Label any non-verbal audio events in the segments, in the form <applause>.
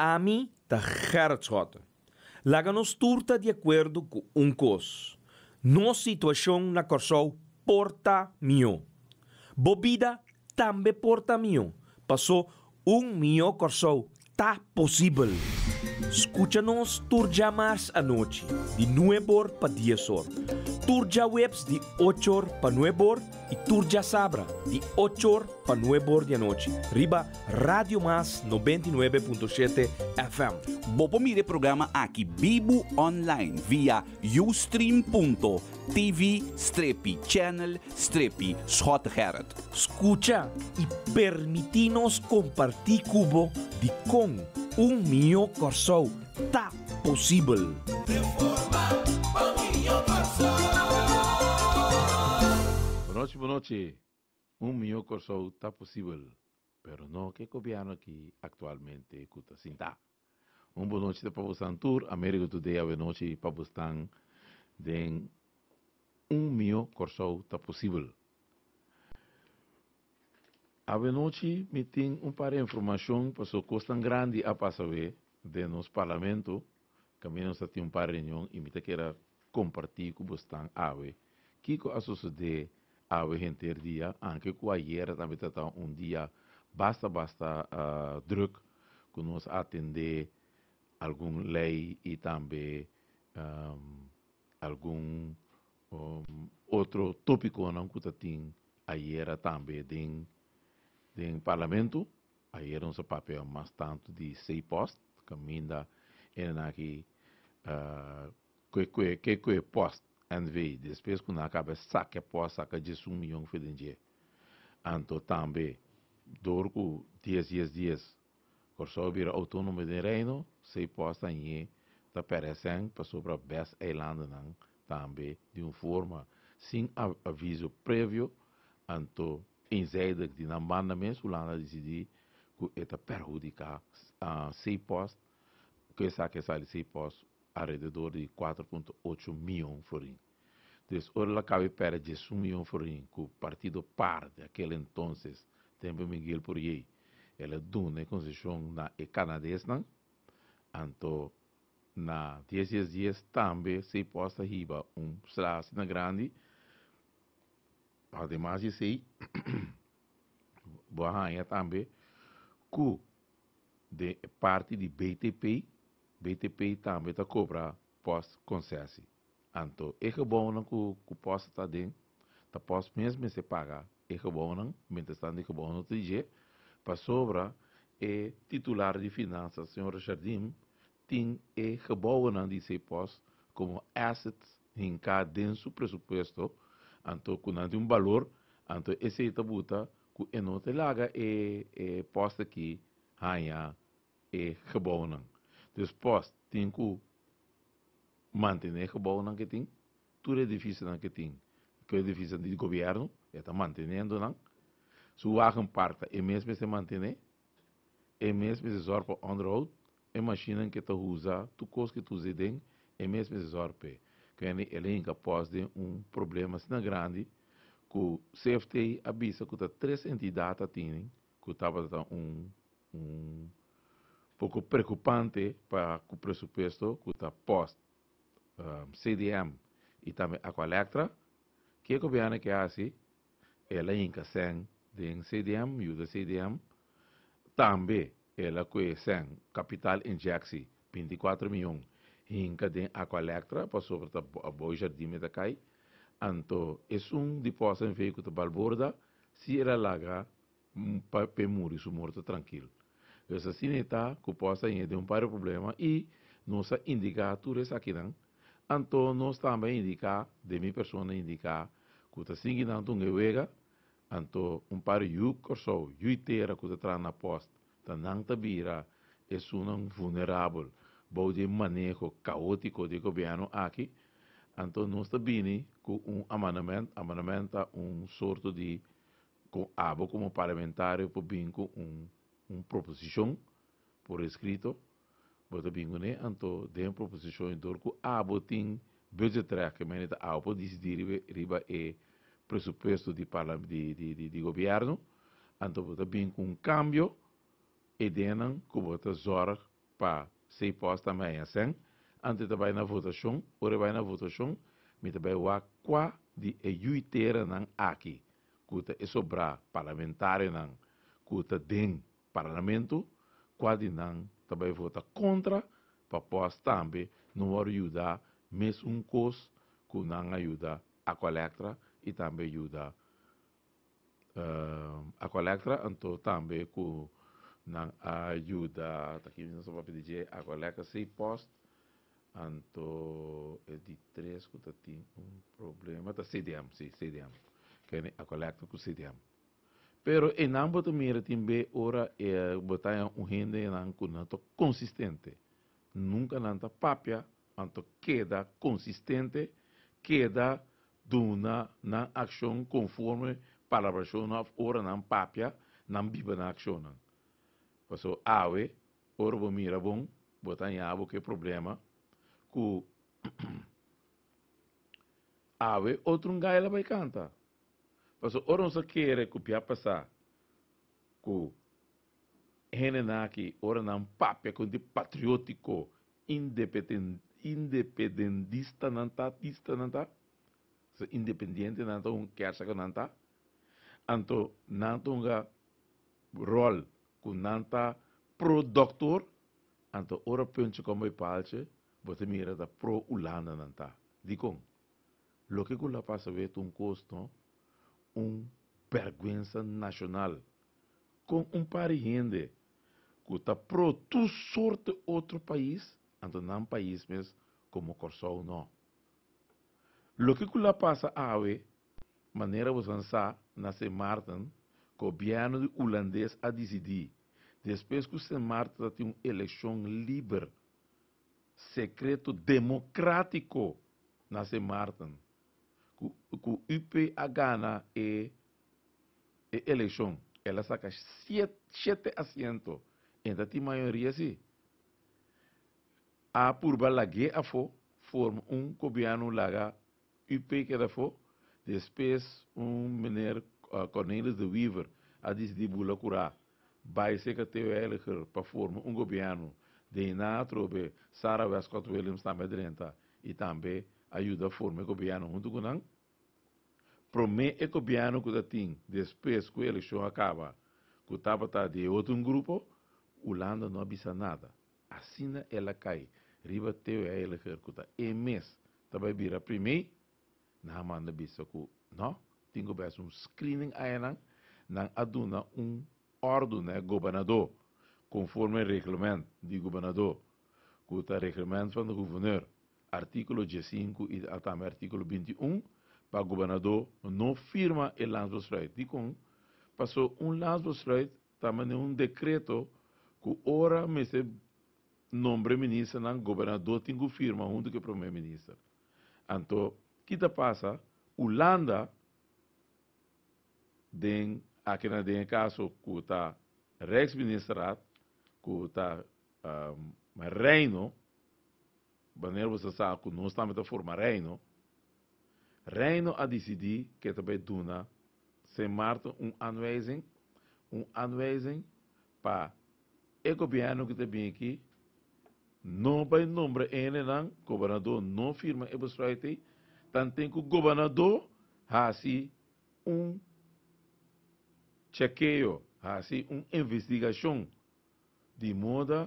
ami ta Herzot. Láganos turta de acuerdo con un cos. No situación na corsou porta mío. Bobida también porta mío. Pasó un mío corsou Está posible. Escúchanos más anoche, de nuevo para 10 horas. Turja Webs de 8 para 9 y Turja Sabra de 8 para 9 de anoche. Riba Radio Más 99.7 FM. Bobo mire programa aquí, vivo Online via ustream.tv strepi channel strepi Herod. Escucha y permitinos compartir cubo de con un mio corso. está posible. próxima un Miyoko corso está posible, pero no que gobierno aquí actualmente da. Un buen noche de Papustan Tour, América Today, a y Papustan, den un mio corso está posible. A noche me tengo un par de pasó cosas costa grande a pasar de nos parlamento, caminhamos até un par de reuniones y me quiero compartir con vocês, ave, que a a gente ter dia, anche kwa a dan também está um dia basta basta uh, druk que nos atender algum lei e também um, algum um, outro tópico não que tem ayer também din din parlamento a ayer nosso papel mais tanto de postos, post caminda é aqui uh, que que que post NV, despesa kuna kabe sakke po 1 milhão de fidinje. Anto também, dorku 10 dias dias corso bira autônomo de reino se posta em ta perecem para sobre bes eilanden Também de uma forma sem aviso prévio anto eenzijdig di na banda men sulana decidi que eta perjudica sei se que essa que sai se post alrededor de 4.8 milhões florinhos Entonces, la cabe para Jesús y Forinco, partido par de aquel entonces, tempo Miguel Poirier. Ele dune concessão na e canadense, então na 10 dias também se posta riba um slash na grande. Ademais de a <coughs> boa também cu de parte de BTP, BTP também está cobrando post concessi. Anto, que o ku pos ta den, ta pos mesmo se paga ekobonan, que ekobonan te je, para sobra e titular de finanças, senhor Jardim, tem e gebonan de se pos como assets em cada denso presupuesto, anto kunante um valor, anto esse tabuta tá ku enote laga e, e posta aqui, hanya e gebonan. Dus post tem ku mantener gebouwen eh, que tem tudo edifício dan keting. Que divisa do governo, está mantendo dan. Su wagen parta, é mesmo se mantener, é mesmo se zorpa onderhoud, e machine que tu usa, tu cos que tu zedem, é mesmo se zorpe. Que elenca é pós de um problema assim grande, que o CFT avisa que três entidades têm, que estava um, um pouco preocupante para o presupuesto que está posto CDM e também a Colectra, que o governo que há é assim, ela inca sem de CDM, usa CDM, também ela que sem capital injecção 24 milhões, inca de a Colectra, passou para a Boa Jardim da CAI, então, é um depósito em veículo de balborda, se ela larga, hum, para morrer, se morto tranquilo. Essa sineta que possa ter é um par de problema e nossa indicatura é aqui não. Então, nós também indicar, de minha pessoa indicar, que está seguindo um Euega, então, um par de corso, juiteira que está na posta, está não tabira, é um vulnerável, bom de manejo caótico de governo aqui, então, nós também com um amanamento, amanamento a um sorto de, com abo como parlamentário, por bem com um, um proposição por escrito, bota bingune anto den proposition dorku abotin budgetrack menita apo decidire riba e pressuposto di parlamento di di di, di governo anto bota bin com cambio e denan ku bota pa se posta meia sen ante tabai na votação ore bai na votação mita bai wa qua di e yuitera nan aki kuta e sobra parlamentário nan kuta den parlamento quadi nan também vota contra para pôr também não ajudar mas um curso que não ajuda a coleta e também ajuda uh, ah, a coleta, então também que não ajuda, tá aqui não só para pedir a coleta se post, então é de três que tem um problema, tá CDM, sim, CDM, que é a coleta com CDM. Pero en ambos também também ora é eh, botar um rende não cunato consistente. Nunca nanta papia, anto queda consistente, queda duna na acción conforme para palavra shona ora nan papia, nan biba na ação nan. Passo awe, ora bo mira bom, botar abo que problema cu awe outro gaela vai canta Pastor oronso kere ku piapa sa ku hene naki ora nan papia kundi patriótico independent, independentista nanta tista nanta so independiente nanta um un kersa ko nanta anto nanta unga um rol ku nanta pro doctor anto ora punche como i palche bote mira da pro ulana nanta dikon lo que kula pasa ve un um costo um vergonha nacional, com um pariente que está produzindo sorte outro país, ante não país mesmo, como Corsol não. Lo que lá passa a ave, maneira você pensar, na St. Martin, o governo holandês a decidir, depois que St. Martin tem uma eleição livre, secreto democrático na St. Martin com IP a Gana e, e eleição. Ela saca sete, sete assentos. Ainda tem maioria sim. A por balague a fo, forma um cobiano laga IP que da fo, depois um mener uh, ah, Cornelis de Weaver a desdibula Curá, Vai ser que teu eleger para formar um governo de inatrobe, Sara Vescott Williams também dentro e também ayuda forma governo junto com não. Promê é com que tem depois que ele eleição acaba, que estava tá de outro grupo, o Landa não avisa nada. Assim ela cai. Riba teu é ela que está. E mês, também a primeiro, na manda bisa que não, Tingo que fazer um screening aí não, não aduna um ordem, né, governador, conforme o regulamento de governador, que o regulamento do governador artículo 15 e até artículo 21, para o governador não firma o landsbesluit. Dicon, passou um landsbesluit, também um decreto, que ora me se nome ministro, não governador tem que firma, junto com o primeiro-ministro. Então, que te passa? Holanda, tem aqui na den caso, que está Rijksministerat, que está um, ah, Reino, Baneiro você sabe que nós estamos a formar reino. Reino a decidir que também duna sem Marta um anuizem, um anuizem para o governo que tem aqui não vai nombrar ele não, governador não firma e besluite, tanto que o governador hace um chequeio, hace uma investigação de moda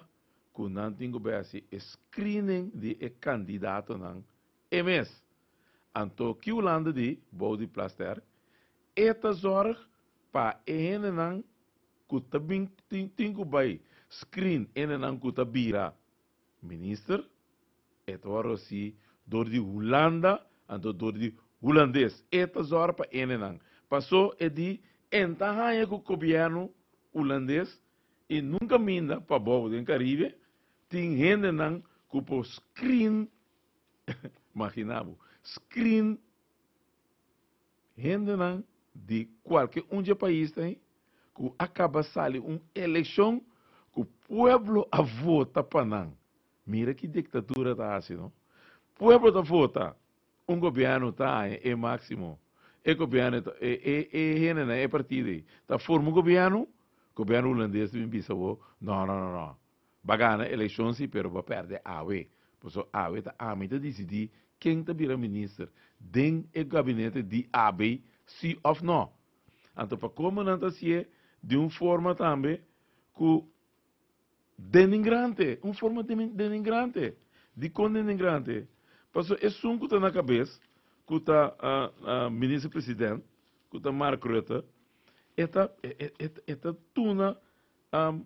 kunan tingu besi screening di e candidato nan MS. Anto kiu lande di body plaster eta zorg pa ene nan kutabing bing tingu bai screen ene nan kutabira Minister eta waro si door di Holanda anto door di Holandês eta zorg pa ene nan. Passou e di enta hanye ku hulandes e nunca minda pa bobo do Caribe tinghene ng kupo screen, <laughs> imaginabo, screen, hende ng de qualquer um de país tem, eh, que acaba sali uma eleição que o povo a vota para não. Mira que ditadura está assim, não? O povo está vota, um governo eh, está é máximo, é governo, é, é, é, é, é partido, está forma um governo, governo holandês também pensa, não, não, não, não va ganhar eleições, mas pero perder a perder Porque a eso está a mitad decidir quem te vira ministro dentro do gabinete de AB, se ou não. Então, para como não se de uma forma também que denigrante, uma forma de denigrante, de condenagrante. Porque esse um que está na cabeça, que está a, a ministro-presidente, que está Marco Rutte, está tuna um,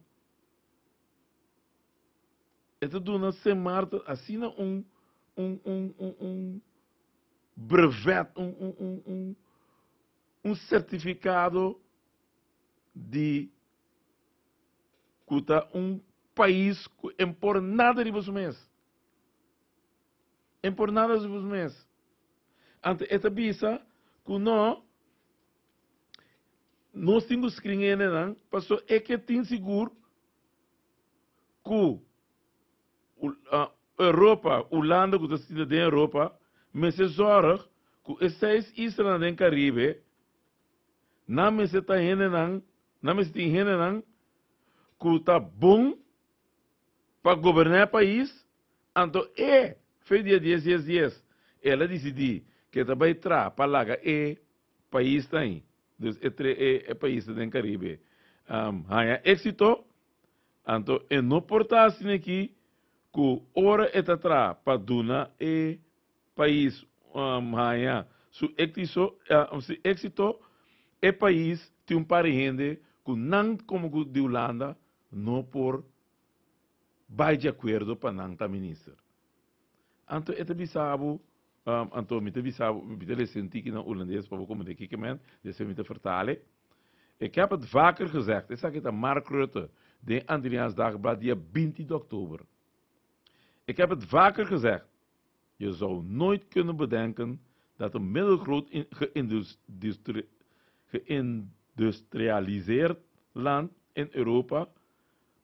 esta é Dona Semarta assina um, um, um, um, brevet, um, um, um, um certificado de cuta um país impor nada de vos mês. Impor nada de vos mês. Ante esta bisa, que não, nós temos que escrever, né, não, passou é que tem seguro que Europa, o lando que está na Europa, mas se zorg, que seis islas no Caribe, não me se está não, não me se que está bom para governar o país, então é, fez dia 10, 10, 10, ela decidiu que ela vai entrar para lá, é país está aí, é, é, país do Caribe. Um, êxito, então é não portar assim aqui, ku ora etatra paduna e país maia su éxito uh, su éxito e país ti um parende ku nan como ku de Holanda no por vai de acordo para nan ta minister anto eta bisabu um, anto mi te bisabu mi te senti que na holandês para como de kikement de se mi te vertalen ik heb het vaker gezegd ik zeg het aan Mark Rutte de Andriaans Dagblad die 20 oktober Ik heb het vaker gezegd. Je zou nooit kunnen bedenken dat een middelgroot geïndustrialiseerd land in Europa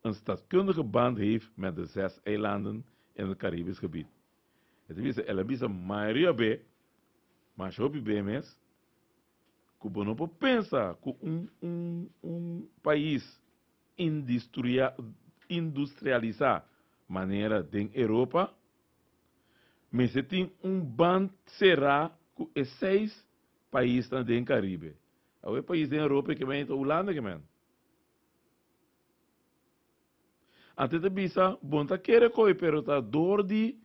een staatkundige band heeft met de zes eilanden in het Caribisch gebied. Het is een Elabisa Maria B. Mas hopi bem mes. Cubano po pensa com um, um, um país industrializar maneira de Europa, mas se tem um band será com seis países também no Caribe. Há países da Europa que vem da Holanda que vem. Antes de bisa, bom tá querer coi, pero tá dor de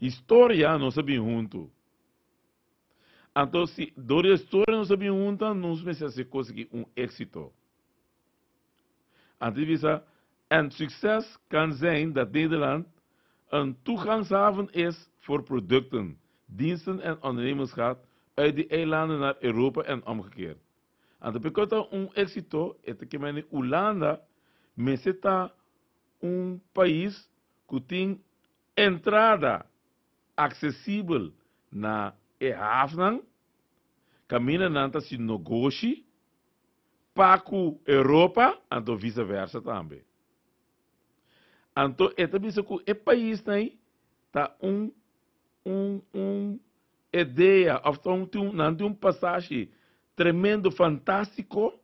história não sabe junto. Então, se dor de história não sabe junto, não se precisa conseguir um êxito. Antes de bisa, En succes kan zijn dat Nederland een toegangshaven is voor producten, diensten en ondernemerschap uit die eilanden naar Europa en omgekeerd. En de bekota un éxito et que mene Holanda meseta un país kuting entrada accessible na e havnan, kamina nanta si negoci, paku Europa, e vice-versa tambe. Anto eta bisaku é país nei né? tá um um um ideia, afton tem não tem um passagem tremendo fantástico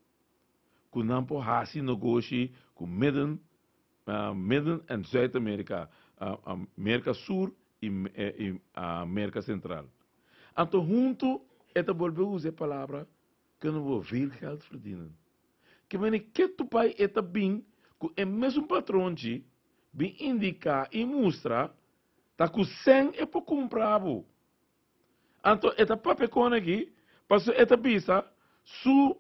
que não pode hasi negócio com Midden uh, Midden e Zuid-América, América Sul e, e, a América Central. Então junto eta volveu usar a palavra que não vou vir geld verdienen. Que mene que tu pai eta bem com o mesmo patrão de bi indica e mostra tá com sen é para comprar bu então eta pape kone aqui passo eta bisa su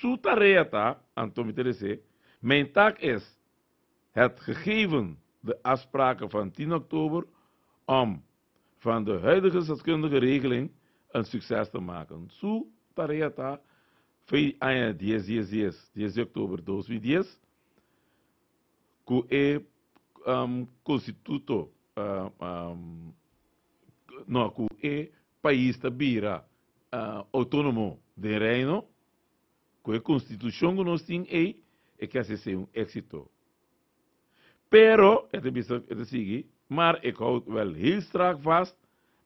su tareta então mi interesse mijn taak is het gegeven de afspraken van 10 oktober om van de huidige zetkundige regeling een succes te maken. Su tareta fei aia 10 10 10 10 oktober 2010 ku e um, constituto um, no é país da bira uh, autônomo de reino que a é constituição que nós temos é, é que esse é um êxito. Pero, é de seguir, maar ik houd wel heel strak vast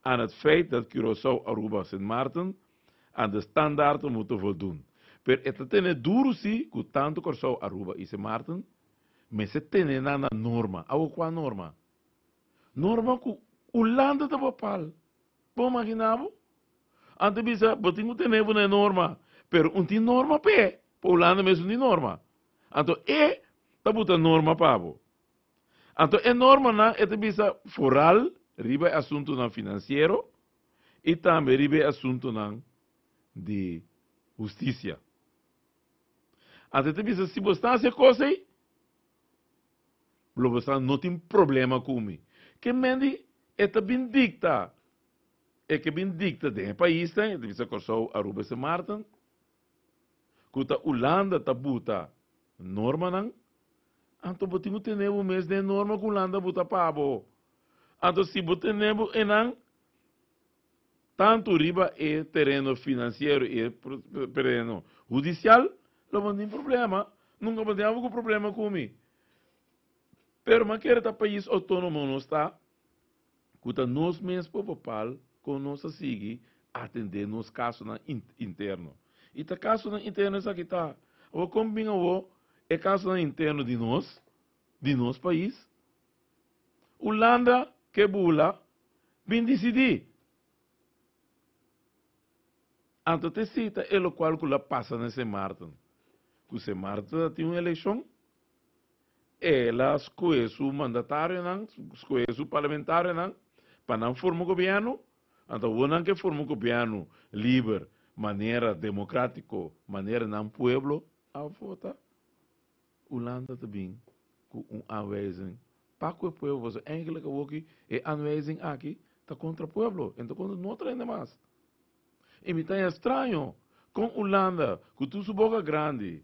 aan het feit dat Curaçao, Aruba, Sint Maarten aan de standaarden moeten voldoen. Per de tene duro si, que tanto Curaçao, Aruba e Sint Maarten, mas se tene na na norma awo kwa norma norma o ulanda da bapal bo maginabo ante bisa botingu tene tenho uma norma pero tem norma pe o ulanda mesmo ni norma anto e tabuta norma pabo anto é norma na ete bisa foral riba assunto na financeiro e também riba assunto na de justiça. Antes te bisa se você está coisa aí, o Santo não tem problema comigo. Que mendi é também É que bem é tem de um país, tem, deve ser Kosovo, Aruba e Martin. Kuta Holanda tá buta norma não. Anto botinho tenebo mês de norma com Holanda buta pabo. Anto se botinebo não tanto riba e terreno financeiro e terreno judicial, não tem problema. Nunca vou ter algum problema comigo. Pero maneira da país autônomo não está, cuta nós mesmos povo pal, com nós sigue atender nos casos na interno. E tá caso na interno isso aqui tá. O combina o é caso na interno de nós, de nosso país. Holanda que bula, bem decidir. Antes te cita, ele calcula passa nesse Martin. Que se Martin tem uma eleição ela escolheu su mandatario, não, escolheu o para no formar gobierno... governo. Então, o que libre, o governo livre, maneira manera, maneira não pueblo, a votar. Holanda também, com un aanwijzing. Para o el pueblo... eigenlijk ook é aanwijzing aquí... está contra el pueblo... ...entonces no não nada mais. E me está estranho, ...con Holanda, ...que tu su boca grande,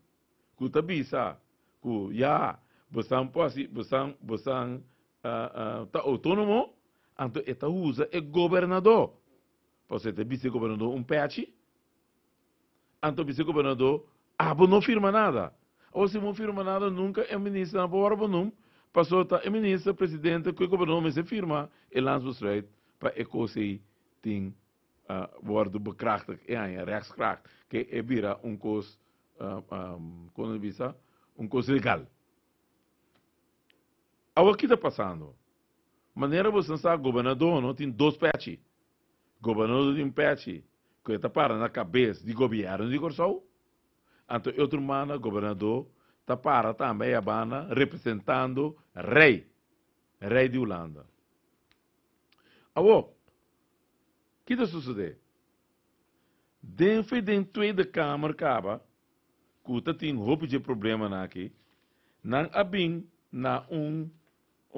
com visa... ...que ya... você não é pode, assim, você, é você está é ah, ah, autônomo, então está usa é governador. Você é vice-governador um peixe, então vice-governador ah, não firma nada. Ou se não firma nada, nunca é ministro na Borba, não. Passou tá, é ministro, presidente, que o governador me se firma, e lança o reis para ah, é coisa tem uh, worden bekrachtigd, ja, ja, rechtskracht. Que é vira um cos, um, como diz, um cos legal. Agora, o que está passando? Maneira é você sabe, ah, governador não tem dois pets. Governador tem um pet que está parando na cabeça de governo de Corsol. Então, outro mano, governador, está para também a banda representando rei, rei de Holanda. Agora, o que está sucedendo? Dentro dentro da Câmara Caba, que tem um roubo de problema né, aqui, não há bem na um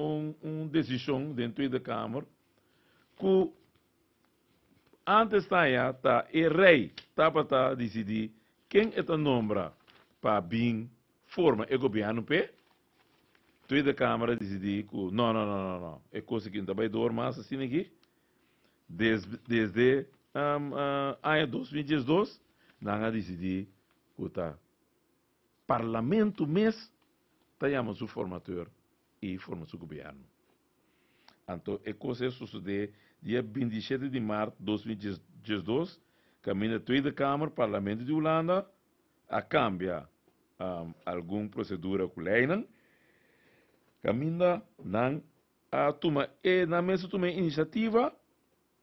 uma um decisão dentro da Câmara que antes da tá é rei tá para decidir quem é a nombra para bem forma o é governo p tu da câmara decidir que não não não não não é coisa que não vai dor mais assim aqui desde desde um, uh, ano 2012 não decidi que tá parlamento mês tá chamando o formator e formă sub governo. Então, é coisa isso sucede dia 27 de março de 2012, caminha tudo da Câmara, Parlamento de Holanda, a cambia um, alguma procedura com caminha não a tomar e na mesa tuma iniciativa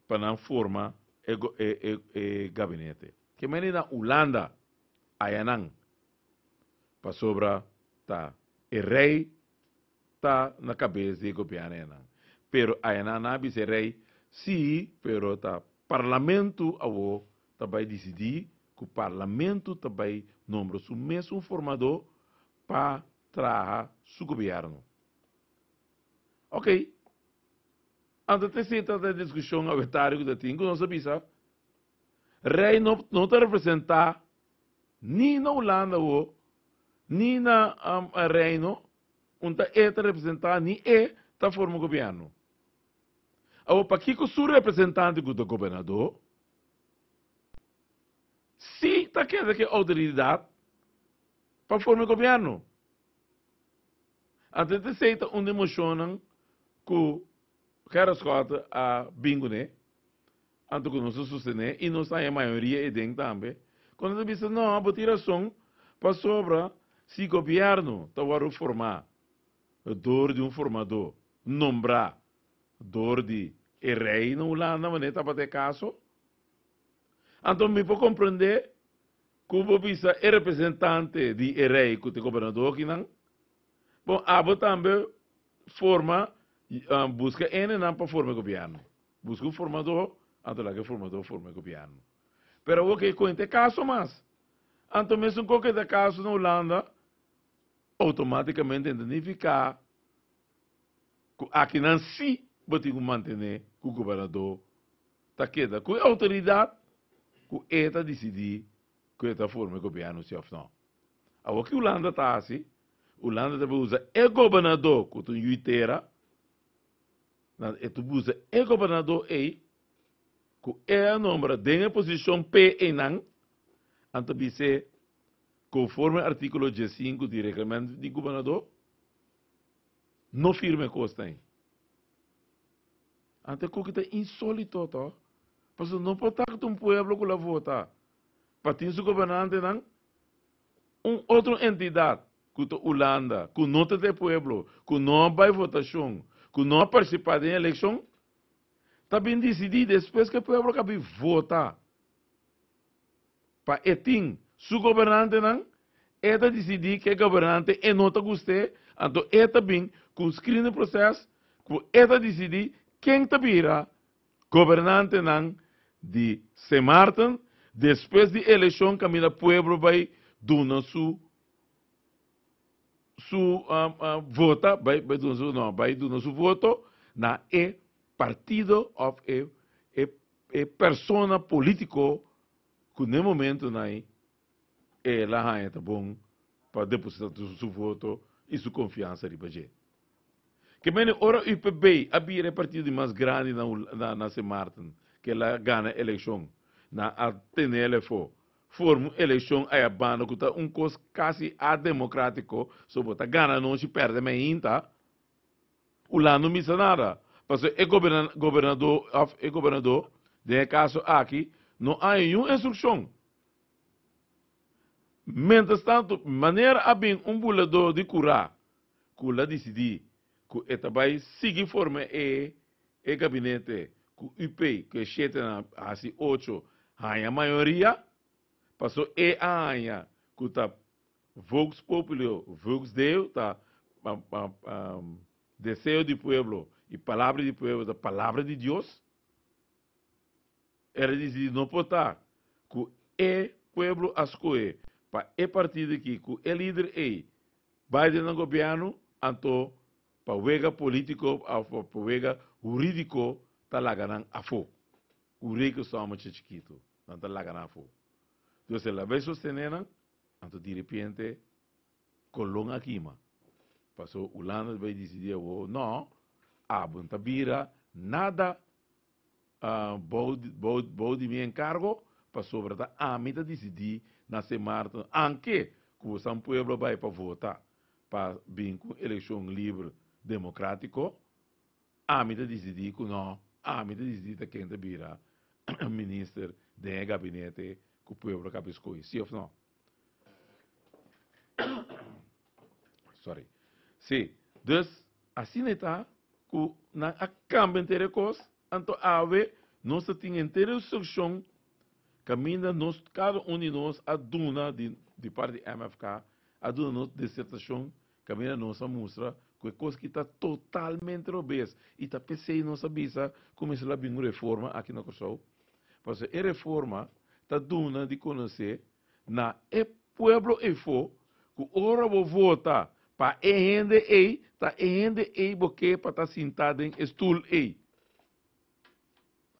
para não formar o e, e, e gabinete. Que maneira Holanda, a não, para sobrar, tá, e rei está na cabeça de Gopiarena. Pero a Enanabi rei, se, pero o tá, parlamento ao também decidir que o parlamento também nombra o mesmo formador para trazer o governo. Ok. Antes de ser tanta discussão autoritária que tem, não sabia, sabe? Rei não, não te representar nem na Holanda, ou, nem na um, ah, Reino, unta eta representante e ta forma governo. Ao paquico su representante do governador, sim ta queda que autoridade para forma governo. Antes de sei seita onde emocionam que quer escota a bingo né, anto que nós sustene, e nós a maioria e dentro também. Quando tu diz, não, a botiração para sobra se governo está a dor de um formador, nombrar, dor de errei, não lá na maneira para ter caso. Então, me vou compreender que o visa é representante de errei que o governador aqui não. Bom, a ah, também forma, ah, busca N não para formar governo. Busca um formador, então lá que o formador forma governo. Mas o que conta é caso mas Então, mesmo qualquer caso na Holanda, automaticamente identificar a que não se tem que manter que o governador está quieta, que a autoridade que está decidir que esta tá forma que o governo se oferece. Agora que o landa está assim, o landa deve usar o governador que tem inteira, e tu usa o é governador aí, que é a número de posição P e não, então você conforme artigo 5 do regulamento do governador, não firme custa. Até que é insólito, tá? Porque não pode estar um povo que a vota. Para o governante, não? Um outra entidade, que a Holanda, que não tem povo, que não vai votação, que não participa da eleição, está bem decidido depois que o povo acaba de votar. Para etim, su governante nan, eta decidi que governante e nota guste, anto eta bin com screen processo, com eta decidi quem tabira governante nan de St. Martin, depois de eleição camina pueblo vai duna su su um, vota, vai, vai duna su, não, vai duna su voto na e partido of e, e, e persona político que nesse momento não é lá é bom para depositar seu voto e sua confiança de Bagé. Que menos ora o IPB abrir o partido mais grande na na, na São que ela ganha a eleição, na atende for forma eleição aí a banda que está um cos quase a democrático, só bota ganha não se perde mas ainda o lá não missa nada, porque é governador, governador, é governador, de caso aqui não há nenhuma instrução Entretanto, maneira bem um bulador de curar, que lá decidi que ele vai siga forma e e gabinete que IP que chega na assim oito a maioria passou e a anha que está vox a vox deu a um, desejo a a e palavra a a da palavra de Deus a decidiu não a que e a ascoe para e é partido aqui, que é líder é Biden no governo, então, para o político, para o jurídico, está lá ganhando a fogo. O rico só muito chiquito, não está lá ganhando a fogo. Então, se ela vai sostenendo, então, de repente, colonga aqui, mas passou o Lando vai decidir oh, não a Bontabira nada uh, ah, bom de meu encargo passou para a mim tá decidir na semana, anque começar um povo vai para votar para vir com eleição livre democrática, a mim decidir que não, a mim decidir quem te vira <clears throat> ministro de gabinete que o povo vai escolher, sim ou não? Sorry. Sim, dus assim está que na a câmbio inteira coisa, então a ver, se temos inteira instrução caminha nos cada um de nós, a duna de, de parte de MFK, a duna nos dissertação, caminda a mostra, que é coisa que está totalmente obesa. E está pensando em nossa bisa, como se lá uma reforma aqui na Kosovo. Porque é, a reforma está duna de conhecer na e pueblo e fo que ora vou votar para rende ei, tá rende ei porque para estar sentado em estul ei.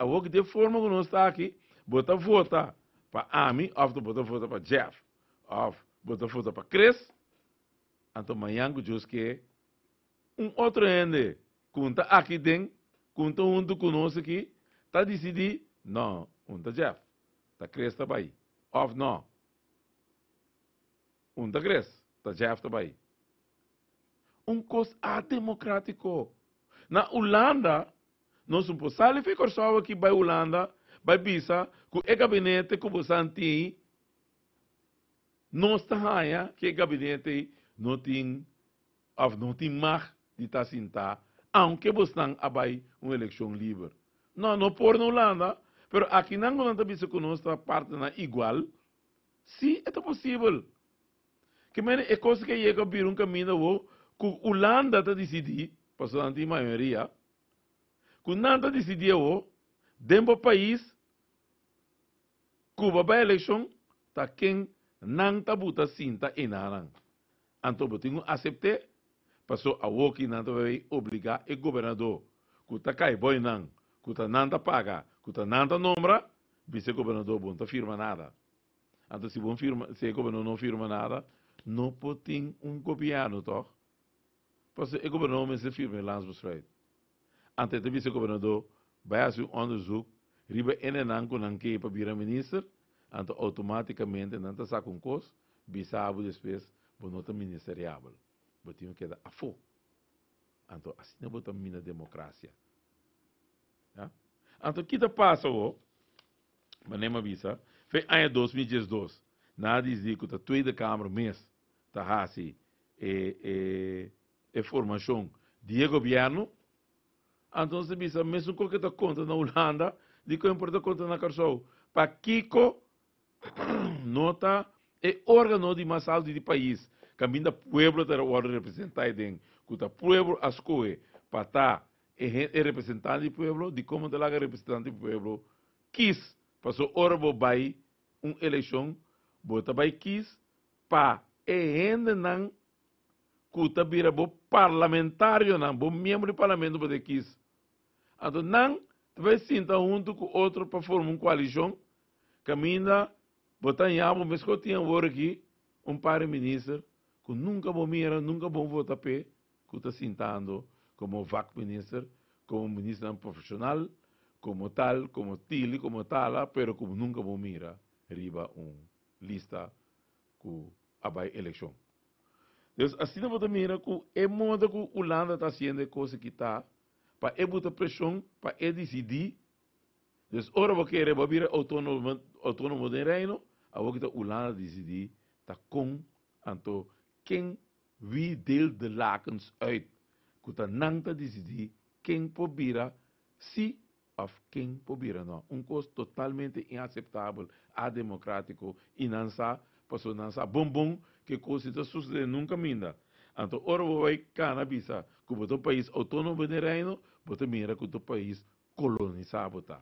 A que de forma que nós está aqui, Botafogo tá? para Army, bota Botafogo para Jeff, of Botafogo para Chris. Então, amanhã, diz que é. um outro ende, conta aqui dentro, conta um do conosco aqui, está decidido, não, um da Jeff, da Chris está aí, of não, um da Chris, da Jeff está aí. Um cos democrático. Na Holanda, nós não podemos sair e ficar só aqui para Holanda, vai pensar que o gabinete que você tem não está raia, que o gabinete não tem, não tem mar de estar sentado, aunque você abai uma eleição livre. Não, não por na Holanda, mas aqui na Holanda, visto que nossa parte é igual, sim, é possível. Que é é coisa que chega a vir um caminho que a Holanda está decidindo, passando a maioria, que não Holanda decidiu, dentro do país, Cuba by election, Tá quem não tá buta sinta e nanan. Anto botingo acepte, passou a woki não vai obrigar e governador, kuta kai boy nan, kuta não ta paga, kuta não ta nombra, vice-governador bom firma nada. Anto se bom firma, se governador não firma nada, não pode um governo, toch? Passou e governador, mas se firma lança besluit. Ante de vice-governador, vai als u onderzoek riba ene nanku nanke para bira minister, anto automaticamente nanta sa kun kos, bisa abu despes, bonota ministeriável. Botinho que da afo. Anto assim não bota mina democracia. Ja? Anto kita passa o, manema bisa, fe anha 2012, na dizico da Tweede Kamer mes, ta hasi, e, e, e formação de governo, então se bisa, mesmo qualquer conta na Holanda, de importante é na carçou para Kiko <clears throat> nota é órgão de mais alto de país caminho da pueblo terá o ordem representado em cuta pueblo ascoe para tá é, é representante do pueblo de como de laga representante do pueblo quis passou ora hora bobai um eleição bota bai quis pa é não cuta bira bo parlamentário não bo membro do parlamento bota quis então não Talvez sinta um com outro para formar um coalizão, caminha, botanha em mas que eu tinha agora aqui, um de ministros, que nunca bom mira, nunca bom votar pé, que está sentando como vac-ministro, como ministro profissional, como tal, como tili, como tala, pero como nunca bom mira, riba um lista com a eleição. Então, assim, não vou mira é moda que o Holanda está fazendo coisa que está para e buta pressão, pa e decidir. Dus ora we kere babira autonomo autonomo den reino, a we kita ulana decidir está com anto quem wie deelt de lakens uit. não está decidir quem pode pobira se of quem pode pobira não, Um custo totalmente inaceitável, ademocrático, não passou bom bom que coisa está sucedendo nunca minda. Então, ora vai cannabis, como o país autônomo de reino, ter mira que o país colonizado está.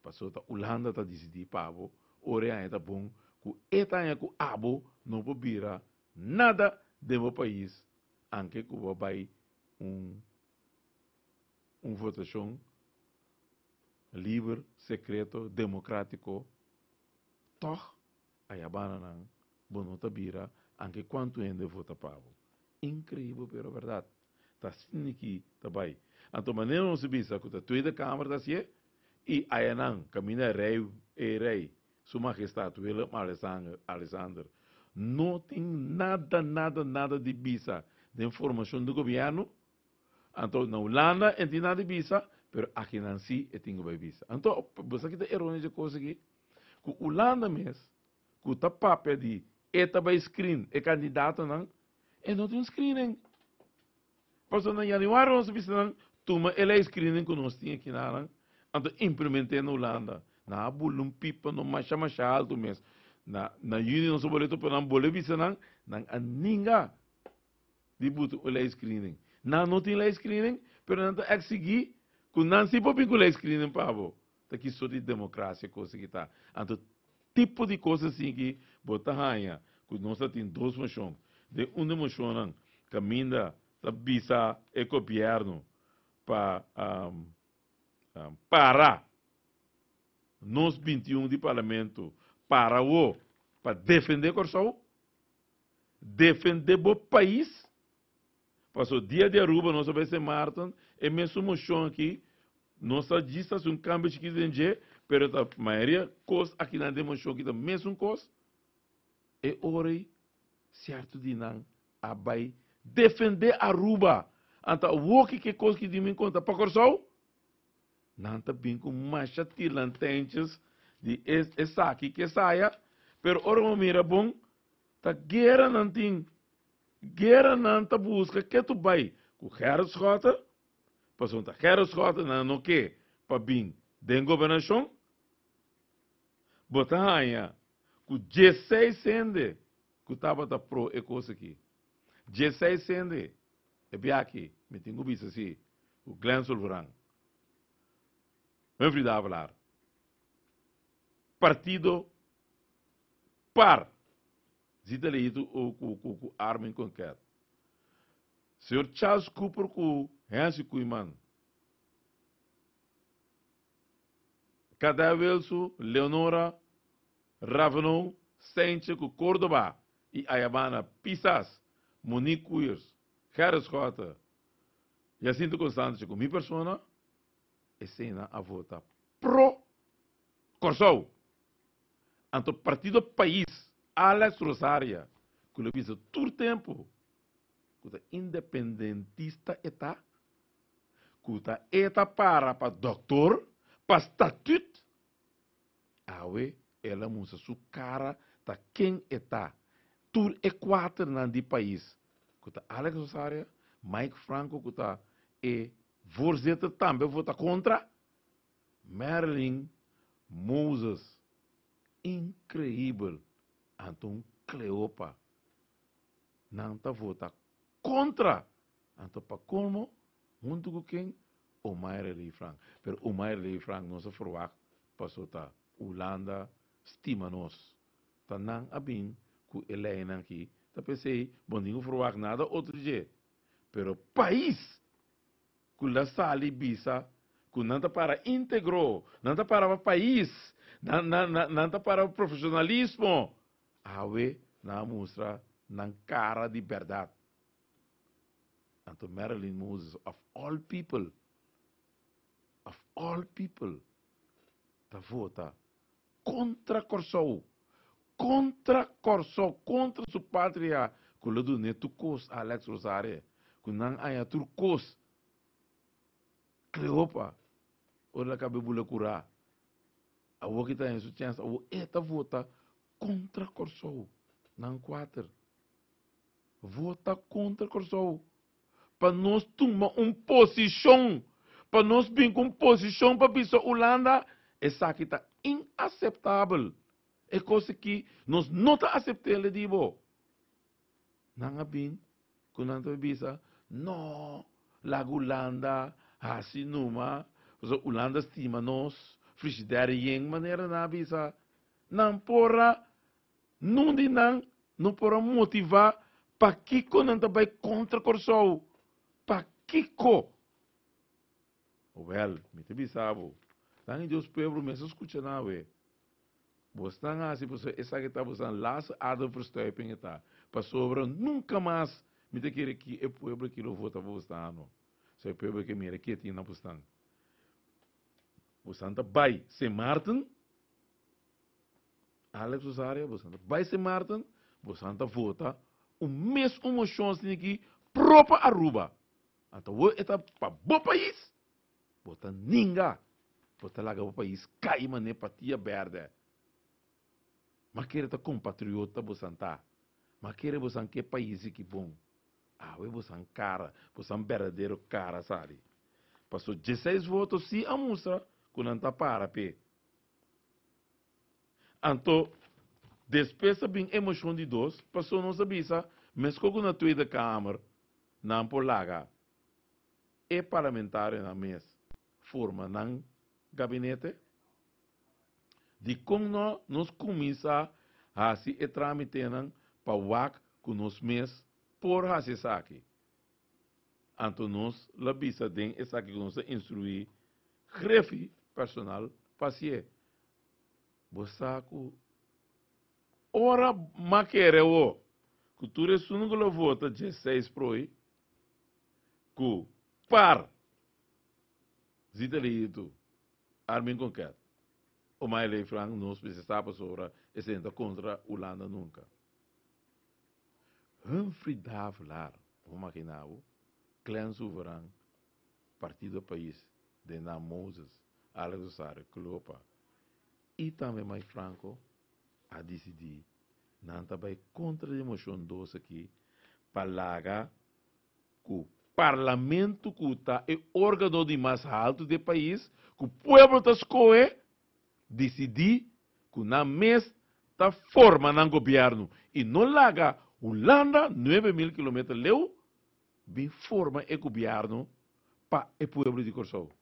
Passou a Holanda está decidindo, pavo, ora está bom, que etanha que abo não vira nada de meu país, anche o vai um um votação livre, secreto, democrático, toch, a Yabana não bono tabira, anche quanto ende vota pavo. Incrível, pero verdade. Tá assim aqui, tá bem. Então, maneira não se bisa, que a tua câmara tá assim, e aí não, caminha rei, e rei, sua majestade, Willem Alexander, Alexander. Não tem nada, nada, nada de bisa, de informação do governo, então, na Holanda, não tem nada de bisa, pero aqui não se tem bisa. Então, você que tá errôneo de coisa aqui, que Holanda mesmo, que tá papel de e também screen, é candidato não, e não tem um screening. Passou na ia nenhum arroz, mas não, tuma, ele é screening que nós aqui na não, então implementei na Holanda. Na bulum pipa, no macha macha alto mesmo. Na, na yuni não boleto, para não bole bisa não, na aninga, de buto, ele é screening. Na não tem ele é screening, pero não tem que seguir, com não se pode com screening, pavo. Tá aqui só de democracia, coisa que tá. Então, tipo de coisa assim que rainha, que nós temos dois mochões. de onde mochonan caminha, sabisa e copiarno pa um, um, para nós 21 de parlamento para o para defender Corsol defender o país passou dia de Aruba nós vamos ser Martin e mesmo mochão aqui nossa distância assim, um câmbio de 15 mas a maioria coisa aqui na demonstrou que também mesmo coisa e orei certo de não abai defender Aruba. Anta o que que coisa que de mim conta para corsou? Nanta bem com macha tilantentes de essa aqui que saia, pero ora mira bom, ta guerra não tem. Guerra não busca que tu vai com guerras rota, passou ta heres rota não no que para bem. Den governação? Botanha com 16 sende, que estava da pro e aqui. 16 sende, é bem aqui, me tenho visto assim, o Glenn Solvran. Me vim dar a falar. Partido par. Zita ali, o arma em concreto. Senhor Charles Cooper com Hans Kuiman. vez o Leonora, Ravnou, Senchuk, Córdoba e Ayabana, Pisas, Monicuir, E Rota, Jacinto Constante, com minha persona, e cena a vota pro Corsou. Anto partido país, Alex rosaria, que lhe visa todo tempo, que independentista está, que está para para doutor, para estatuto, awe ela la musa su cara ta tá quem está é tur e é quatro nan di país kuta Alex Osaria Mike Franco kuta e Vorzeta também vota contra Merlin Moses incrível Anton Cleopa não tá vota contra Anton pa como junto com quem o Meyer Lee Frank pero o Meyer Lee Frank não se verwacht passou tá Holanda stima-nos. Tanang abin ku Helena aqui. Tá pensei, bondinho fruar nada outro je. Pero país ku la sali bisa ku nanta para íntegro, nanta para o país, nanta para o profissionalismo. Awe na mostra na cara de verdade. Anto Marilyn Moses, of all people, of all people, tá vota contra Corsou. Contra Corsou, contra sua pátria. Kuladu netu kos Alex Rosare. Kunang ayatur kos. Cleopa. Olha que bebula cura. A wo kita tá em chance, a wo vota contra Corsou. Não quatro. Vota contra Corsou. Para nós tomar uma posição. Para nós vir com posição para a Holanda. Essa aqui está inaceitável. É coisa que nós não está aceitando, digo. Não é bem, quando a pensa, não, la Holanda, assim numa, a Holanda estima nós, frigideira em maneira na pensa, não porra, não de não, não porra motivar para que quando vai contra o para que co. Well, me te bisabo. Tangi Deus pueblo men så escuta na we. Bostan assim, você essa que está tá bostan las ada verstuiping está, Para sobre nunca mais me te querer que é pueblo que não vota para bostan não. Se é pueblo que mira que tem na bostan. Bostan tá bai, se Martin. Alex Rosário, bostan tá bai se Martin, bostan tá vota. O mês uma chance que própria Aruba. Então, estar para bom país. Bota ninguém o país cai mané patia berda. Maqueira ta compatriota mas Maqueira bosan que país é que bom. Ah, we bosan cara, bosan verdadeiro cara, sabe? Passou 16 votos e a moça quando anta tá para pé. Anto despesa bem emoção de dois, passou não sabia, mas como na tua da câmara, não por laga. É parlamentar na mesa, forma não gabinete, de como nós, nós a se tramitar para o WAC que nós mesmos por fazer isso aqui. Então nós, a bisa tem isso aqui que nós instruir, grefe personal para paciente. Bosaco, ora que o, que tu resumo que vota 16 proi, que par, zita ali tu. Armin Conquet. O Maile Frank não precisava sobre escenda contra a Holanda nunca. Humphrey Davlar, o imaginar, clã soberano, partido do país, de na Alex Alexandre, Clopa, e também mais Franco, a decidir, não também contra a emoção doce aqui, para largar com parlamento cuta é órgão de mais alto do país, que o povo está escolhendo, decidir que na mesa está forma no governo. E não larga landa 9 mil quilômetros leu, bem forma e é governo para o povo de Kosovo.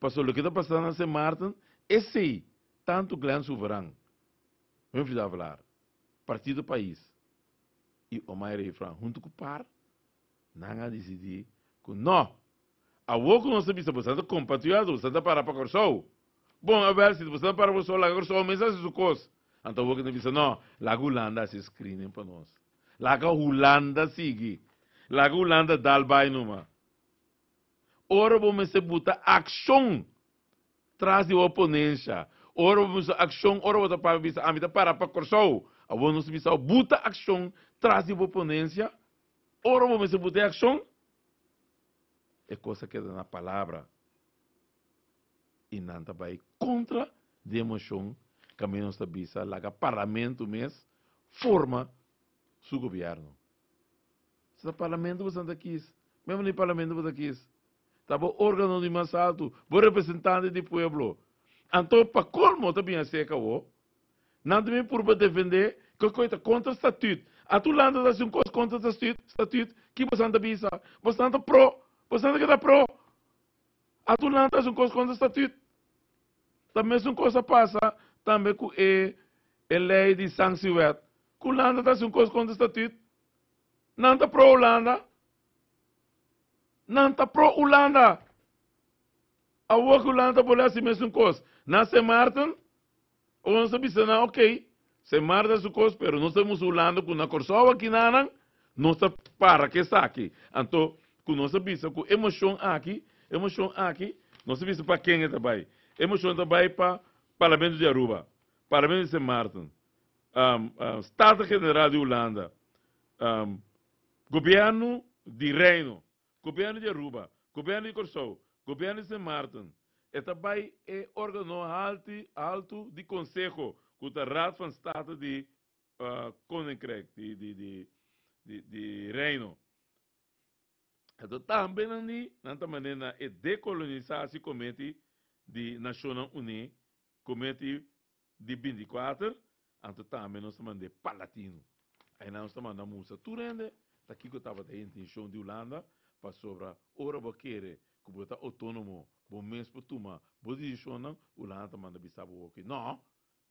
Passou o que está passando na São Martin, esse tanto grande soberano. Vamos falar, partido país. E o Maia Refrão, junto com o par, 나가디시디 kunno awo kuno se bisa busanta compatiado santa para para corso bom a ver se santa para busou la corso mesa se sucos anta wo kuno bisa no la gulanda se screenem para nós la ga hulanda sigi la ga hulanda dal bai numa ora bom se buta action traz de oponência ora bom se action ora bota para bisa amita para para corso awo não se bisa buta action traz de oponência Oromo ação. é coisa que é na palavra. E não tá vai contra a demonstrar caminho está que o parlamento mês forma seu governo. Se parlamento você anda aqui, tá mesmo no parlamento você aqui. Tá Estava órgão de mais alto, o representante do povo. Então, para colmo, também a seca, não tem por defender que coisa contra o estatuto a tu lado um cinco contra o estatuto que você anda visa, você anda pro, você anda que dá pro, a tu lado um cinco contra o estatuto, também são coisa passa, também com e, é, é lei de sanção sanciwet, com lado um cinco contra o estatuto, não tá pro Holanda, não tá pro Holanda, a o Holanda por lá se mesmo coisa, nasce Martin, ou não se se não, ok, se marda su cos, pero nós estamos falando que na corsoa que nanan, nós para que aqui, Então, com nossa vista, com emoção aqui, emoção aqui, nossa vista para quem é também. Emoção também para o Parlamento de Aruba, Parlamento de São Martin, um, um, Estado General de Holanda, um, Governo de Reino, Governo de Aruba, Governo de Corsoa, Governo de São Martin, e também é órgão alto, alto de conselho Utan raad van state die uh, koninkrijk, die, die, die, die, die reino. En dat dan binnen die, nanta manena e decolonisatie committee di National Unie, committee di bindi kwater, en dat dan binnen ons mande palatino. En ons mande moesa toerende, dat kiko tava de intention di Holanda, pa sobra ora bakere, kubota autonomo, bo mens potuma, bo decision nan, Holanda mande bisabu woki. No,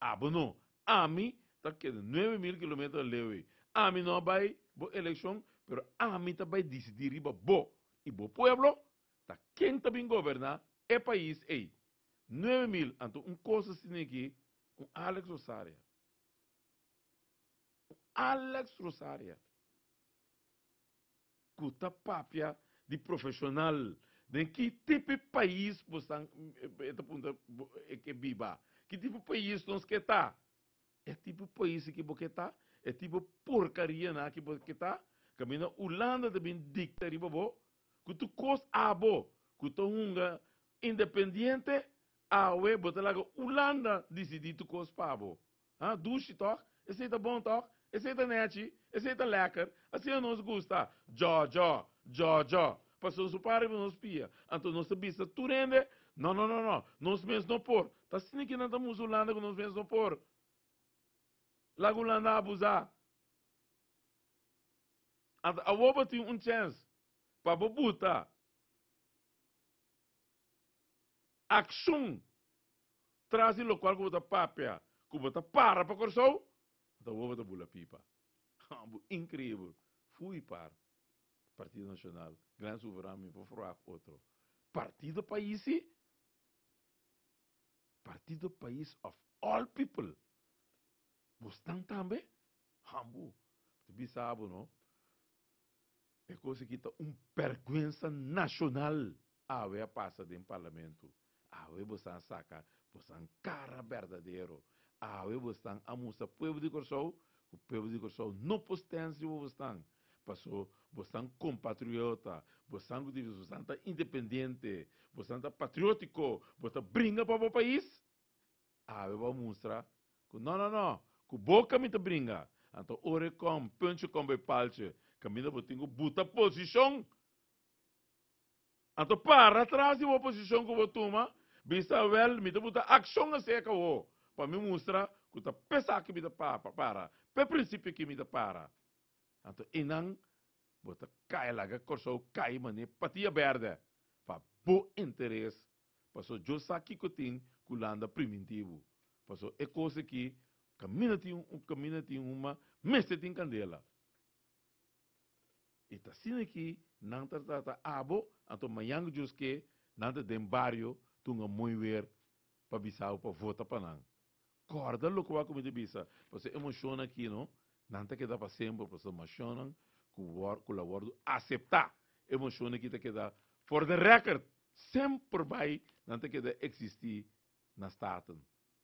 Abno. Ah, Ami está querendo 9 mil quilômetros leve Ami não vai bo eleição, pero Ami tá vai decidir iba bo. E bo pueblo, tá quem tá bem governar é país, ei. 9 mil, anto um coisa assim aqui, um Alex Rosária. Um Alex Rosária. Cuta papia de profissional. De que tipo de país você está eh, eh, eh, que viva? Que tipo de país nós que está? É tipo de país que você está? É tipo de porcaria na né, que você está? Caminha Holanda também dicta ali, bobo. Que tu cos abo, que tu hunga independente, a ué, bota lá Holanda decidi tu cos pabo. Ah, duche toque, esse tá bom toque, esse tá nete, esse tá lecker, assim é nós gusta. Jó, jó, jó, jó. Passou-se para e nos pia. Então, nossa tu rende? Não, não, não, não. Nós mesmos não por. Está sendo que não estamos usando que nós mesmos não por. Lá que não abusar. A Woba tem um chance para Bobuta. ação traz o local que bota papia, que bota para para corso, da Woba da bula pipa. <laughs> Incrível. Fui para Partido Nacional, grande soberano, me fraco outro. Partido país Partido País of all people. Mustang também? Rambo. Tu bem sabe, não? É coisa que está uma vergonha nacional. Ah, é passa de um parlamento. Ah, é você saca, você cara verdadeiro. Ah, é você amusa povo de Corsol, o povo de Corsol não postência o você Passou, você compatriota, você, você são, independente, você é anda patriótico, você brinca para o país. Ah, eu vou mostrar. Não, não, não. Com boca me tá brinca. Então, ore com, punche com o palche. Caminha, vou ter que botar posição. Então, para atrás de uma posição que eu vou tomar. Bisa well, me tá botar ação a seca, para me mostrar que está pesar que me tá para. Pé princípio que me para. Então, inang, bota cai lá, que corso cai, mané, patia verde por interesse. Pastor José Kiko tem culanda primitivo. passou é coisa que caminha tem um, caminha tem uma, mestre tem candela. E está assim aqui, não está tá, tá, abo, então amanhã diz que não está tem barrio, tunga muito ver para bisau para votar para não. Corda louco a comida bisa. Você emociona aqui, não? Não está que dá para sempre, você emociona com o labor, aceitar. Emociona que está que dá for the record sempre vai nanti kita existir na staten.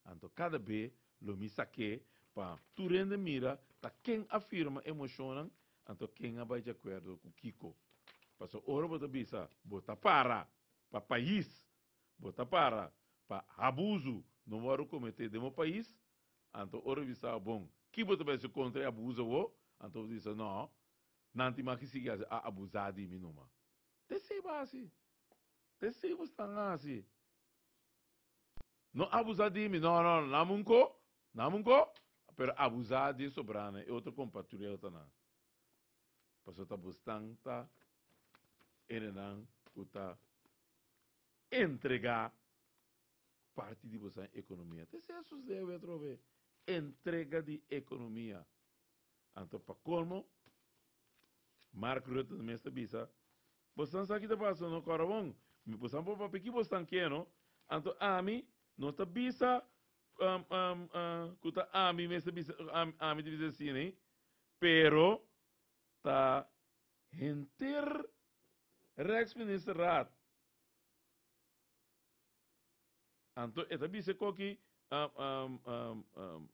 Anto cada vez lumi saque pa turende mira ta quem afirma emocionam anto quem vai de acordo com Kiko. Passo ora bota bisa, bota para pa país, bota para pa abuso no moro cometer de meu país. Anto ora bisa bom, que bota bisa contra abuso o, anto bisa não, nanti ma que siga a abusar de mim numa. Desse base. Receive tanasi. Não abusar de mim, não, não, namunko, namunko, pero não não não não não não não não. não não não não não, não não parte não não economia. não não não não não não Entrega não economia. não não não Marco não não Bisa, não não não não não no não mi posan po papi ki posan keno, anto ami, non ta bisa, um, um, uh, kuta ami, me se bisa, um, ami di bisa sini, pero, ta hinter Rijksministerraad. Anto, eta bisa koki, um, um, um, um,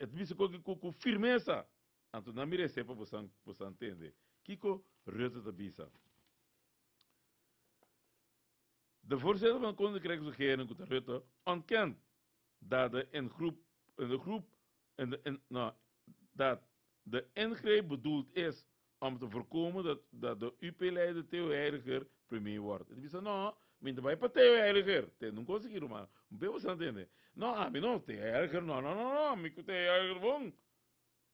et bisa koki ku, ku firmeza. Anto, na mirece pa posan, posan entender. Kiko Reuze de Bisa. De voorzitter van de Koninkrijksregering, Rutte, Rutte, ontkent dat de, in groep, in de groep in de, in, nou, dat de ingreep bedoeld is om te voorkomen dat, dat de UP-leider Theo Heiliger premier wordt. Ele disse, não, me ainda vai para Theo Heiliger. Não conseguiram, mano. Bem você entende? Não, ah, me não, Theo Heiliger, não, não, não, não, me que Theo Heiliger, bom.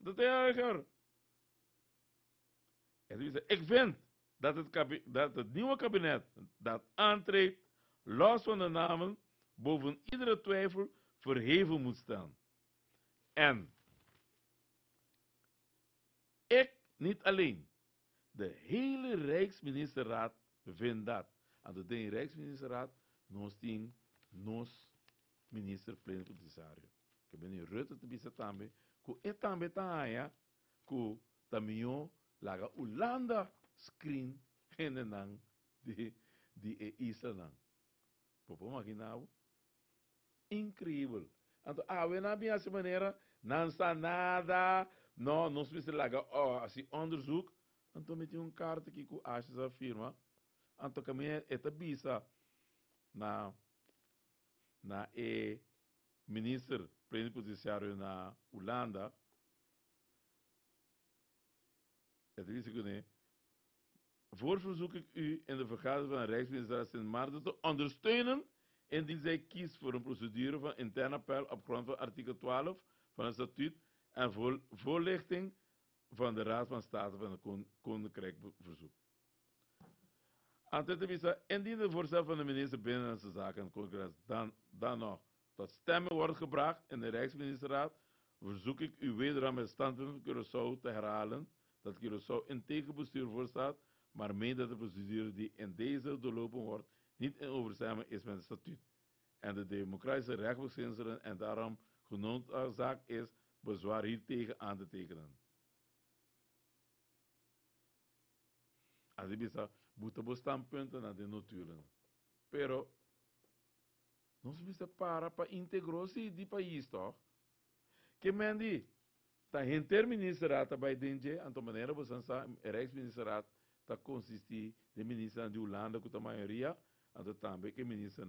De Theo Heiliger ik vind dat het, dat het nieuwe kabinet dat aantreedt, los van de namen, boven iedere twijfel verheven moet staan. En ik niet alleen, de hele Rijksministerraad vindt dat. En de Rijksministerraad, nos tien, nos minister ben in Rutte te bisa tambe, ku etambe taaya, ku laga ulanda screen henenang de de e eh, islanang. Popo maginau. Incrível. Então, ah, we na minha maneira, não sa nada. Não, não se laga, oh, assim, onderzoek. Então, meti um carta que com achas a firma. Então, caminha eta bisa na na e eh, ministro, presidente na Holanda. het is Voor verzoek ik u in de vergadering van de Rijksministerraad in Maarten te ondersteunen indien zij kiest voor een procedure van intern appel op grond van artikel 12 van het statuut en voor voorlichting van de Raad van State van het Koninkrijk verzoek. Antitevisa, indien de voorstel van de minister Binnenlandse Zaken en Congres dan, dan nog tot stemmen wordt gebracht in de Rijksministerraad, verzoek ik u wederom het standpunt van Curaçao te herhalen dat Curaçao in tegenbestuur voorstaat, maar meent dat de procedure die in deze doorlopen wordt niet in overeenstemming is met het statuut en de democratische rechtsbeginselen en daarom genoemd zaak is bezwaar hiertegen aan te tekenen. Adibisa moeten standpunten naar de notulen. Pero, nos, vamos para para integrou-se de país, toch? Que ta interministeraat bij denje aan de manier we zijn rijksministeraat está consisti de minister de die com a maioria aan também que minister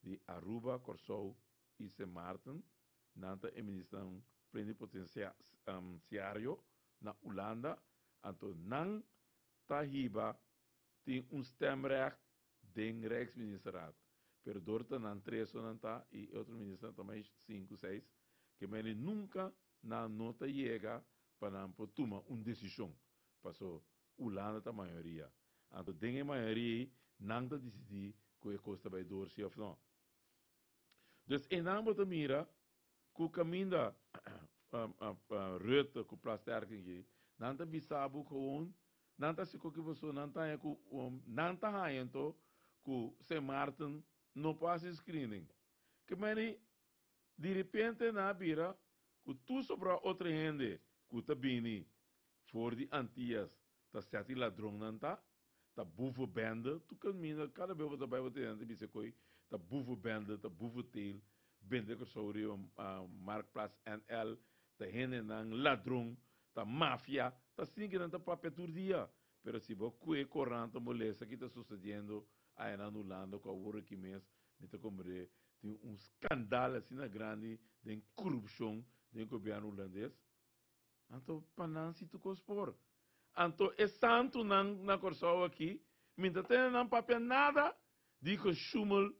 de Aruba, Corso e São Martin nanta e minister aan plenipotenciário na Holanda aan não, nang ta tem um un stemrecht den rijksministeraat per dorta nan tres ou nan ta e outro ministro também cinco seis que ele nunca na nota llega para tomar uma decisão. Passou o lado da maioria. Então, tem a maioria não decidir que a costa vai dor se ou Então, em nome da mira, com o caminho da <coughs> ruta com o plástico aqui, não está bisabo com não está se qualquer pessoa, não está aí, não está aí, então, o se Martin não passa screening. Que, mas, de repente, na mira ku tu sobra outra gente ku ta bini for de antias ta sete ladrão nanta ta buvo benda tu caminha cada vez ta bai bote hende bise koi ta buvo benda ta buvo til, bende ko sori um, uh, markplas nl ta hende nang ladrão ta mafia ta singe nanta papetur dia pero si bo kue corranta molesta que ta sucedendo a na Holanda com a hora que mês me te tem um escândalo assim na grande de corrupção do governo holandês. Então, não se tu cospor. Então, é santo na, na Corsol aqui, minta tem não papel nada, de que Schummel,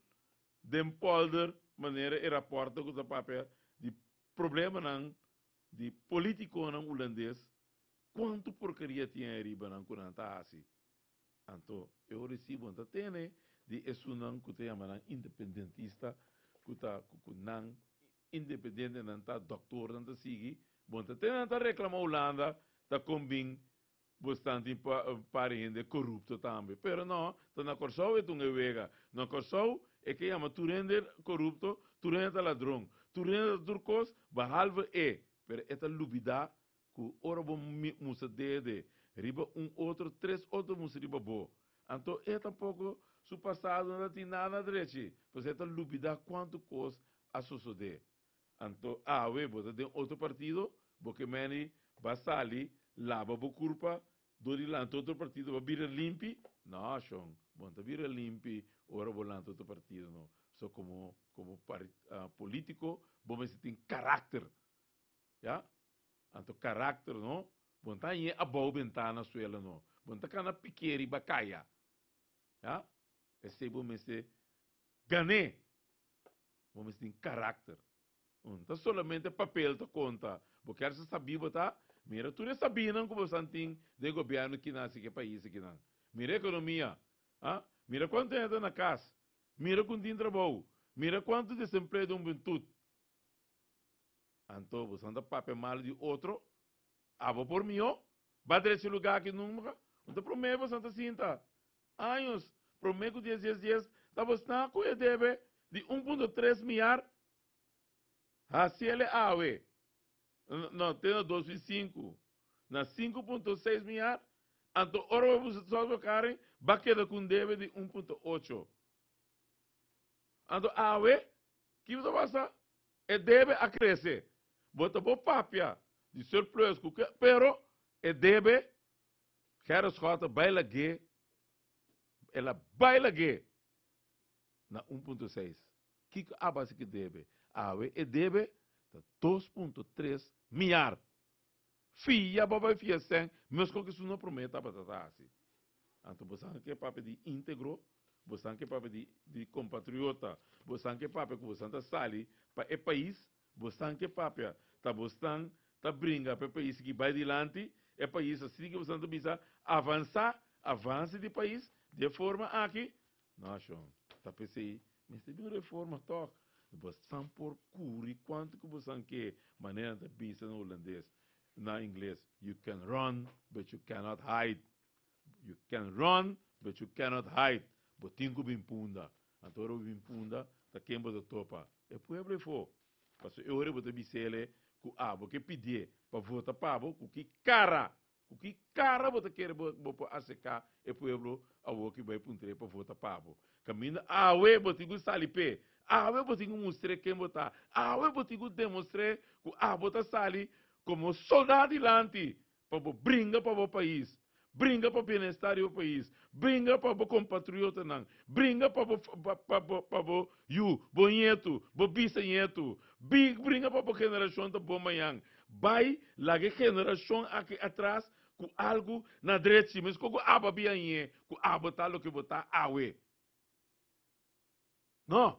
den polder, maneira, e raporta com o papel de problema não, de político não holandês, quanto porcaria tinha riba não curanta Então, eu recebo anta tene, de isso não que tem a independentista, que está com não independente nanta doctor nanta sigi bonta te reclama Holanda está combin bastante parente corrupto também pero não ta tá na corso é tunga vega na corso é que chama turender corrupto turender ladrão turender turcos bahalve é. pero esta é lubida que ora bom musa dede riba um outro três outro musa riba bo então é tampouco su passado não tem nada direito é tão lubida quanto coisa a suceder então, a ah, AVE vota de outro partido, porque meni vai sair, lava a culpa, dorilante outro partido, vai vir limpi. Não, chão, bom, tá vir limpi, ora volante outro partido, não. Só como, como uh, político, bom, mas tem carácter já? Então, carácter não? Bom, tá aí a boa ventana suela, não. Bom, tá cá na piqueira bacaia, já? Esse bom, mas ganhei. Bom, mas tem carácter então solamente é papel da tá conta. Porque essa sabia, tá? Mira, tu não é sabia não como santim de governo que nasce que país que não. Mira economia, ah? Mira quanto entra é, na casa. Mira quanto tem trabalho. Mira quanto desemprego de um bentudo. Então, você anda papel mal de outro. Ah, por mim, ó. Bater esse lugar aqui nunca. Então, prometo, você anda cinta. Anos. Prometo, 10, 10, dias, Tá, você não, cuida de 1.3 milhar Raciel Awe, na antena 2.5, na 5.6 milhar, anto oro vamos só Karen, baqueda com deve de 1.8. Anto Awe, que você passa? E é deve a crescer. Bota boa papia, de surpresa, pero e é deve, quero escutar, baila gay, ela baila gay, na 1.6. Que abas que deve? awe edebe, 2.3 milhar. Fia, baba fia sem, mas que isso não prometa para tratar assim. Então, você que é papo de íntegro, você que é papo de, de compatriota, você que é papo que você está sali para o é país, você que é papo, é. tá você tá brinca para é o país que vai adiante, é país assim que você não precisa avançar, avance de país, de forma aqui, nós, acham, tá pensei, mas tem uma reforma, toca. Você são por curi quanto que você quer maneira de pensar no holandês, na inglês. You can run, but you cannot hide. You can run, but you cannot hide. botinho punda bimpunda. Antoro punda ta tá quem da topa. É pueblo for. Passo eu ore botar bisele ku abo que pedir para votar pabo ku que cara. O que cara bota quer bopo a secar é pueblo a o que vai punter para votar pabo. Caminha a we botingo salipe awe ah, botingu mostre quem botar, ah, awe botingu demonstrar que a ah, bota sali como soldado ilante para brinca para o país, Brinca para o bem-estar do país, Brinca para o compatriota não, bringa para o para o you, bo nieto, bo bisa big para a geração da bom manhã, vai lague geração aqui atrás com algo na direita, mas com aba bianye, com aba lo que botar awe. Não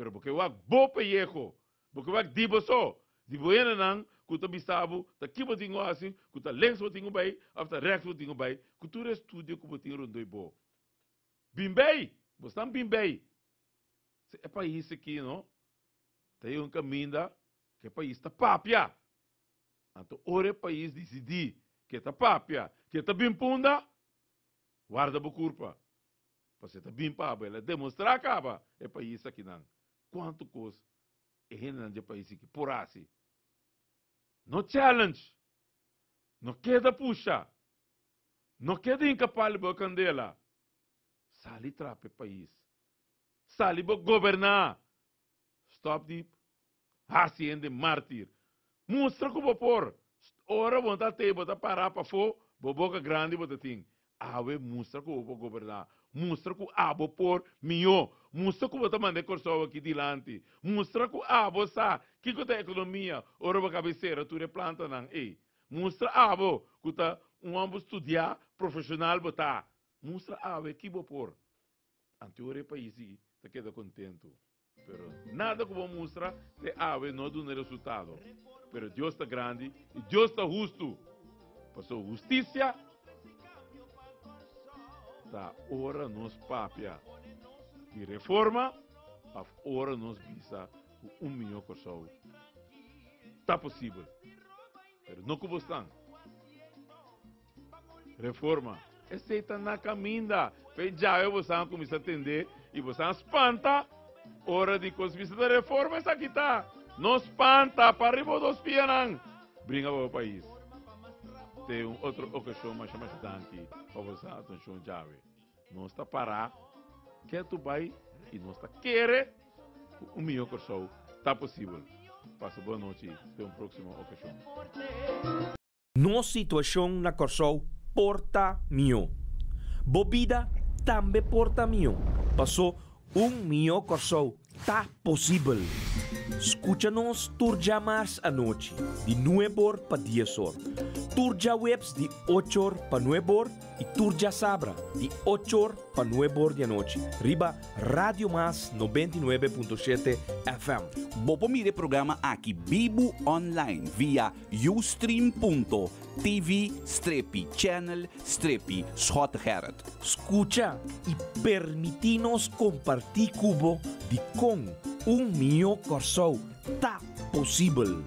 pero porque o bope yeko porque o dibo so dibo ene nan kuta bisabu ta kibo tingo asi kuta lengs wo tingo bai afta rechts wo tingo bai kuture studio kubo tingo rondoi bo bimbei bostan bimbei é país aqui não tem um caminho da que é país da tá papia então ore é país decidir que é da tá papia que é tá da bimpunda guarda a curva para ser da bimpa ela é demonstrar acaba é país aqui não quanto coisa é renda de país que por assim. No challenge. Não queda puxa. Não queda incapaz de candela. Sali trape país. Sali bo governar. Stop de hacienda mártir. Mostra como pôr. Ora vou dar tempo para parar para fo, boboca grande, vou estar tá, ting. Awe mostra como governar. Mostra que o abo por mio. Mostra como está mandando corso aqui diante. Mostra que o abo sa. Que que a economia? Ora a cabeceira, tu replanta não. Ei. Mostra abo que tá um ambo estudar profissional botar. Mostra abo que bo por. Ante o país se queda contento. Pero nada como mostra te ave não dá resultado. Pero Deus está grande e Deus está justo. Passou justiça sta tá, ora nos papia. a reforma af ora nos visa o um milhão de pessoas Tá possível. Pero não como estão. Reforma. Aceita na caminda. Já eu vou com a atender e você espanta. Hora de conseguir da reforma, essa aqui tá. Não espanta, para riba dos pianan. Brinca para o país tem um outro ocasião mais importante para você atenção jave não está para quer tu vai e não está querer o melhor ocasião está possível passa boa noite até um próximo ocasião no situação na Corsou porta mio bobida também porta mio passou um mio Corsou tá possível Escúchanos turja mais a noche, de 9 por para 10 horas. Turja webs de 8 horas para 9 horas Y turja sabra, de 8 horas para 9 horas de noche. Riba Radio Mas 99.7 FM. Bobo programa aquí, Bibu Online via ustream.tv strepi channel strepi Herod. Escucha y permitinos compartir cubo de con un mio corazón ¡Ta posible.